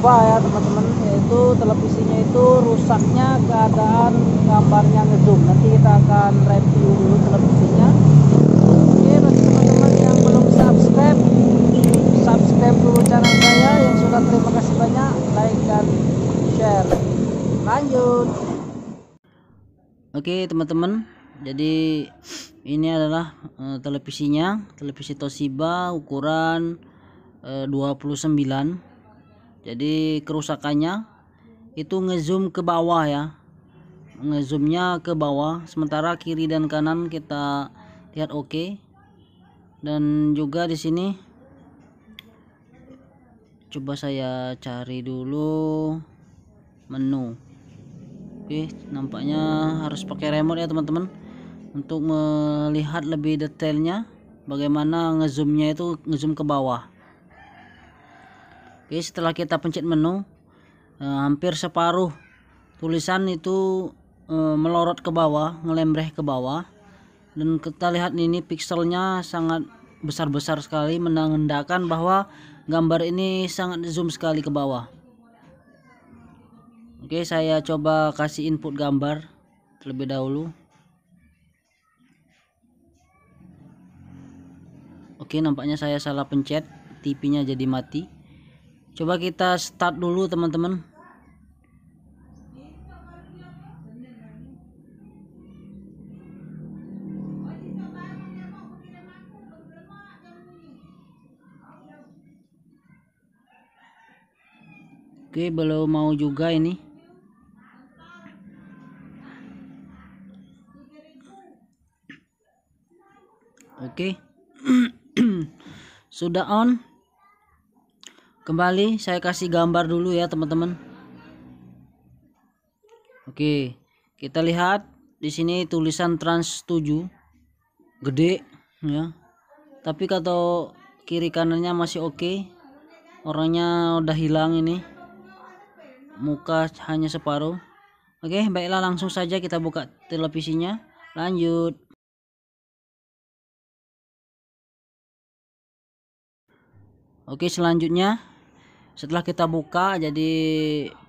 lupa ya teman-teman yaitu televisinya itu rusaknya keadaan gambarnya ngezoom nanti kita akan review dulu televisinya oke bagi teman-teman yang belum subscribe subscribe dulu channel saya yang sudah terima kasih banyak like dan share lanjut oke teman-teman jadi ini adalah uh, televisinya televisi Toshiba ukuran eh, uh, 29 jadi kerusakannya itu ngezoom ke bawah ya ngezoomnya ke bawah sementara kiri dan kanan kita lihat oke okay. dan juga di sini coba saya cari dulu menu oke okay, nampaknya harus pakai remote ya teman-teman untuk melihat lebih detailnya bagaimana ngezoomnya itu ngezoom ke bawah Oke setelah kita pencet menu eh, hampir separuh tulisan itu eh, melorot ke bawah ngelembreh ke bawah dan kita lihat ini pixelnya sangat besar-besar sekali menandakan bahwa gambar ini sangat zoom sekali ke bawah Oke saya coba kasih input gambar terlebih dahulu Oke nampaknya saya salah pencet TV nya jadi mati coba kita start dulu teman-teman Oke, belum mau juga ini. Oke. Sudah on? Kembali saya kasih gambar dulu ya teman-teman. Oke, kita lihat di sini tulisan trans 7 gede ya. Tapi kata kiri kanannya masih oke. Orangnya udah hilang ini. Muka hanya separuh. Oke, baiklah langsung saja kita buka televisinya. Lanjut. Oke, selanjutnya setelah kita buka jadi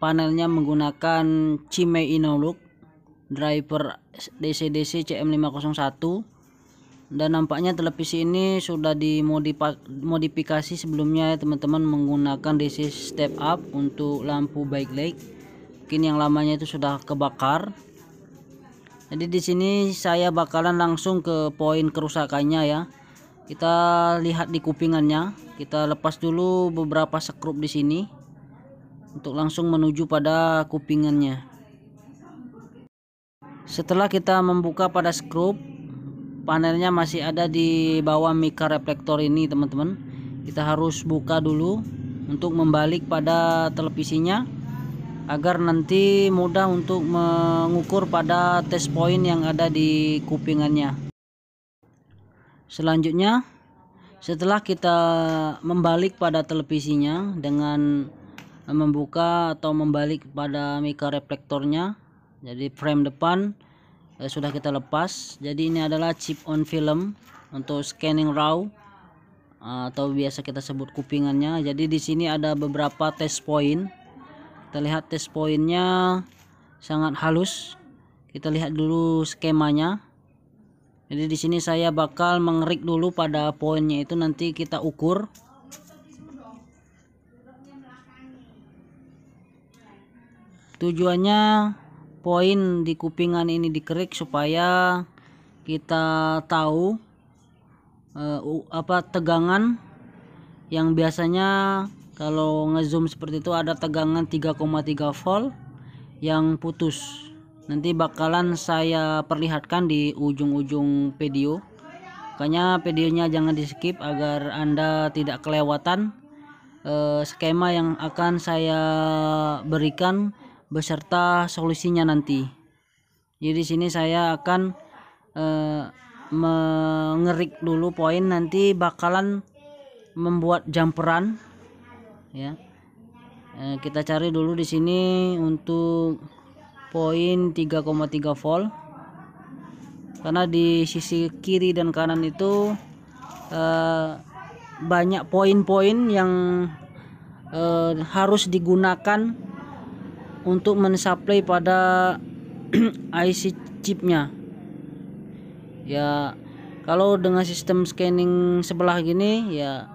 panelnya menggunakan Cime Inolux driver DC-DC CM501 dan nampaknya televisi ini sudah dimodifikasi sebelumnya ya teman-teman menggunakan DC step up untuk lampu backlight mungkin yang lamanya itu sudah kebakar jadi di sini saya bakalan langsung ke poin kerusakannya ya kita lihat di kupingannya kita lepas dulu beberapa sekrup di sini untuk langsung menuju pada kupingannya setelah kita membuka pada skrup panelnya masih ada di bawah mika reflektor ini teman-teman kita harus buka dulu untuk membalik pada televisinya agar nanti mudah untuk mengukur pada test point yang ada di kupingannya selanjutnya setelah kita membalik pada televisinya dengan membuka atau membalik pada mika reflektornya jadi frame depan eh, sudah kita lepas jadi ini adalah chip on film untuk scanning raw eh, atau biasa kita sebut kupingannya jadi di sini ada beberapa test point kita lihat test pointnya sangat halus kita lihat dulu skemanya jadi di sini saya bakal mengerik dulu pada poinnya itu nanti kita ukur tujuannya poin di kupingan ini dikerik supaya kita tahu uh, apa tegangan yang biasanya kalau ngezoom seperti itu ada tegangan 3,3 volt yang putus nanti bakalan saya perlihatkan di ujung-ujung video makanya videonya jangan di skip agar anda tidak kelewatan eh, skema yang akan saya berikan beserta solusinya nanti jadi sini saya akan eh, mengerik dulu poin nanti bakalan membuat jumperan ya eh, kita cari dulu di sini untuk poin 3,3 volt karena di sisi kiri dan kanan itu eh, banyak poin-poin yang eh, harus digunakan untuk mensuplai pada IC chipnya ya kalau dengan sistem scanning sebelah gini ya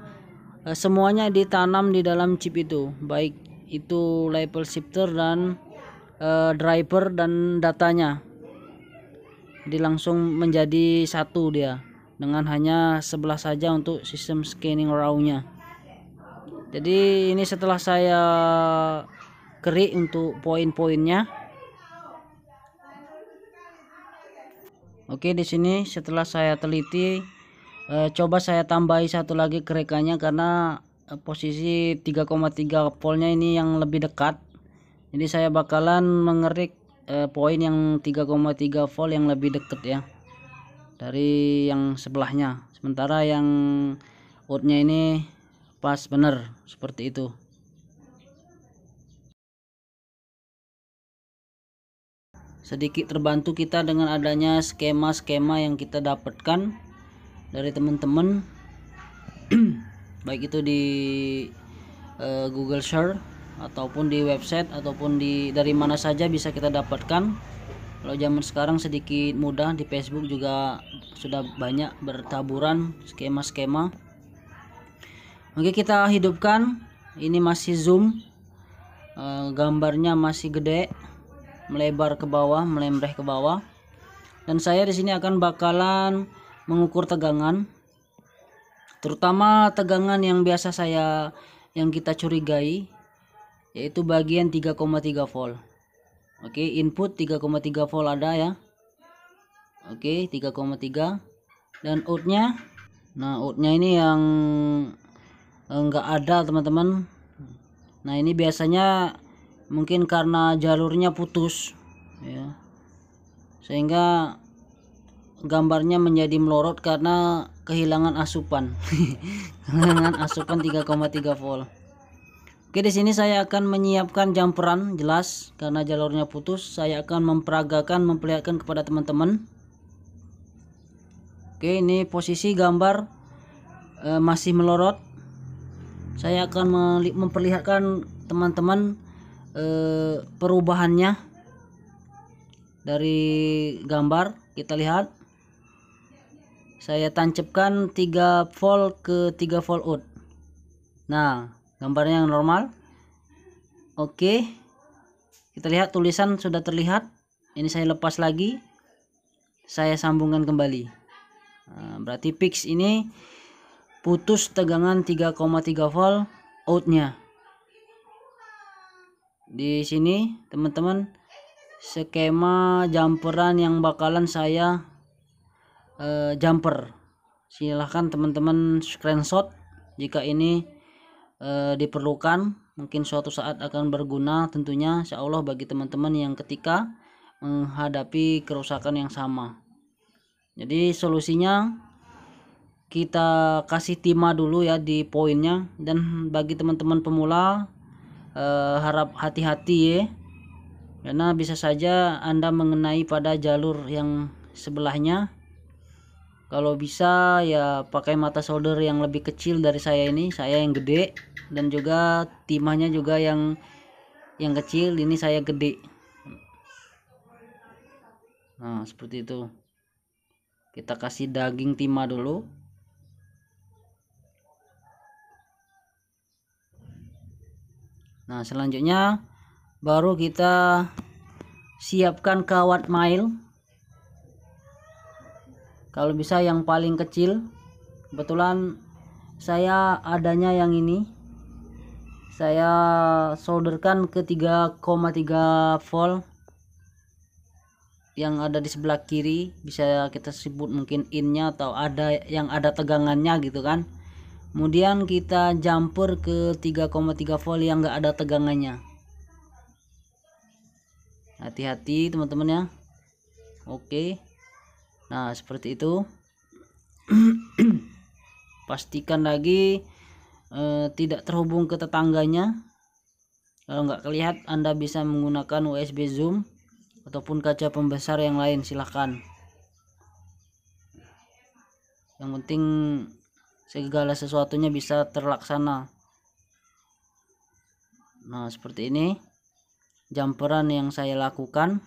eh, semuanya ditanam di dalam chip itu baik itu label shifter dan uh, driver dan datanya jadi langsung menjadi satu dia dengan hanya sebelah saja untuk sistem scanning raw nya jadi ini setelah saya kerik untuk poin-poinnya Oke di sini setelah saya teliti eh, coba saya tambahi satu lagi kerekannya karena eh, posisi 3,3 voltnya ini yang lebih dekat jadi saya bakalan mengerik eh, poin yang 3,3 volt yang lebih dekat ya dari yang sebelahnya sementara yang outnya ini pas bener seperti itu sedikit terbantu kita dengan adanya skema-skema yang kita dapatkan dari teman-teman baik itu di uh, Google Share ataupun di website ataupun di dari mana saja bisa kita dapatkan kalau zaman sekarang sedikit mudah di Facebook juga sudah banyak bertaburan skema-skema Oke kita hidupkan ini masih zoom eh, gambarnya masih gede melebar ke bawah melembreh ke bawah dan saya di sini akan bakalan mengukur tegangan terutama tegangan yang biasa saya yang kita curigai yaitu bagian 3,3 volt oke okay, input 3,3 volt ada ya oke okay, 3,3 dan outnya nah outnya ini yang enggak eh, ada teman-teman nah ini biasanya mungkin karena jalurnya putus ya sehingga gambarnya menjadi melorot karena kehilangan asupan kehilangan asupan 3,3 volt Oke, di sini saya akan menyiapkan jumperan jelas karena jalurnya putus. Saya akan memperagakan, memperlihatkan kepada teman-teman. Oke, ini posisi gambar e, masih melorot. Saya akan memperlihatkan teman-teman e, perubahannya dari gambar. Kita lihat. Saya tancapkan 3 volt ke 3 volt out. Nah, gambarnya yang normal oke kita lihat tulisan sudah terlihat ini saya lepas lagi saya sambungkan kembali nah, berarti fix ini putus tegangan 3,3 volt outnya di sini teman-teman skema jumperan yang bakalan saya uh, jumper silahkan teman-teman screenshot jika ini e, diperlukan mungkin suatu saat akan berguna tentunya insya Allah bagi teman-teman yang ketika menghadapi kerusakan yang sama jadi solusinya kita kasih timah dulu ya di poinnya dan bagi teman-teman pemula eh, harap hati-hati ya karena bisa saja anda mengenai pada jalur yang sebelahnya kalau bisa ya pakai mata solder yang lebih kecil dari saya ini saya yang gede dan juga timahnya juga yang yang kecil ini saya gede nah seperti itu kita kasih daging timah dulu nah selanjutnya baru kita siapkan kawat mail kalau bisa yang paling kecil kebetulan saya adanya yang ini saya solderkan ke 3,3 volt yang ada di sebelah kiri bisa kita sebut mungkin innya atau ada yang ada tegangannya gitu kan kemudian kita jumper ke 3,3 volt yang enggak ada tegangannya hati-hati teman-teman ya oke okay nah seperti itu pastikan lagi eh, tidak terhubung ke tetangganya kalau nggak kelihatan anda bisa menggunakan USB zoom ataupun kaca pembesar yang lain silahkan yang penting segala sesuatunya bisa terlaksana nah seperti ini jumperan yang saya lakukan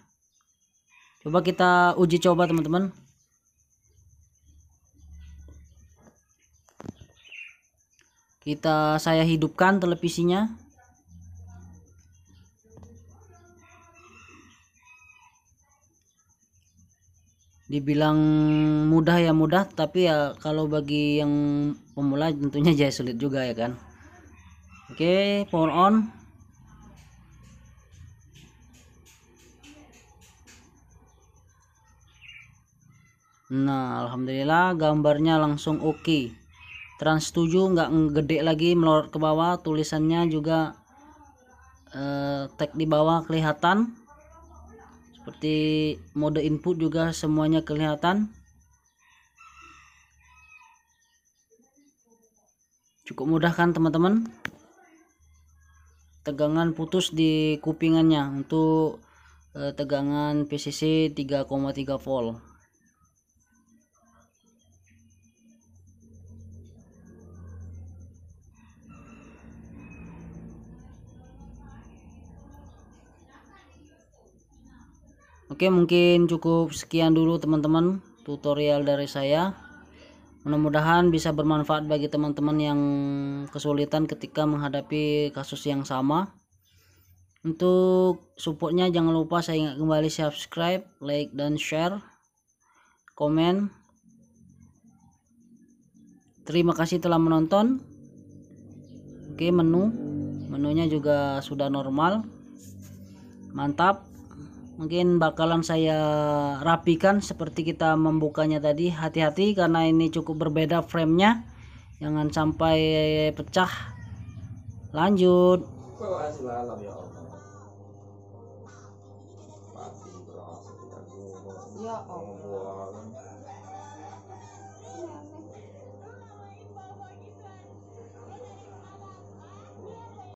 coba kita uji coba teman-teman kita saya hidupkan televisinya dibilang mudah ya mudah tapi ya kalau bagi yang pemula tentunya jadi sulit juga ya kan oke power on nah alhamdulillah gambarnya langsung oke okay trans 7 nggak gede lagi melorot ke bawah tulisannya juga eh, tag di bawah kelihatan seperti mode input juga semuanya kelihatan cukup mudah kan teman-teman tegangan putus di kupingannya untuk eh, tegangan PCC 3,3 volt Oke mungkin cukup sekian dulu teman-teman tutorial dari saya mudah-mudahan bisa bermanfaat bagi teman-teman yang kesulitan ketika menghadapi kasus yang sama untuk supportnya jangan lupa saya ingat kembali subscribe like dan share komen terima kasih telah menonton oke menu menunya juga sudah normal mantap mungkin bakalan saya rapikan seperti kita membukanya tadi hati-hati karena ini cukup berbeda framenya jangan sampai pecah lanjut ya Allah